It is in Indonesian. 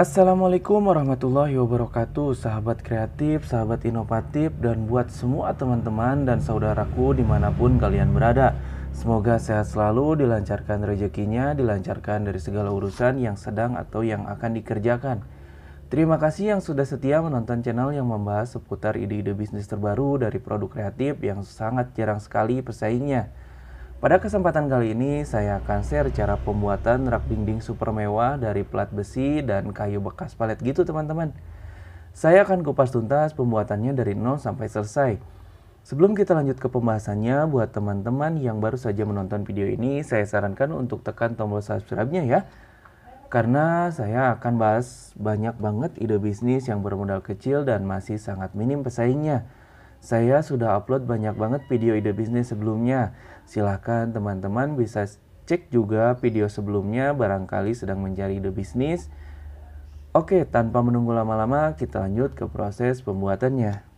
Assalamualaikum warahmatullahi wabarakatuh Sahabat kreatif, sahabat inovatif Dan buat semua teman-teman dan saudaraku dimanapun kalian berada Semoga sehat selalu, dilancarkan rezekinya Dilancarkan dari segala urusan yang sedang atau yang akan dikerjakan Terima kasih yang sudah setia menonton channel yang membahas seputar ide-ide bisnis terbaru dari produk kreatif yang sangat jarang sekali pesaingnya. Pada kesempatan kali ini, saya akan share cara pembuatan rak dinding super mewah dari plat besi dan kayu bekas palet gitu teman-teman. Saya akan kupas tuntas pembuatannya dari nol sampai selesai. Sebelum kita lanjut ke pembahasannya, buat teman-teman yang baru saja menonton video ini, saya sarankan untuk tekan tombol subscribe-nya ya. Karena saya akan bahas banyak banget ide bisnis yang bermodal kecil dan masih sangat minim pesaingnya. Saya sudah upload banyak banget video ide bisnis sebelumnya. Silahkan teman-teman bisa cek juga video sebelumnya barangkali sedang mencari ide bisnis. Oke, tanpa menunggu lama-lama kita lanjut ke proses pembuatannya.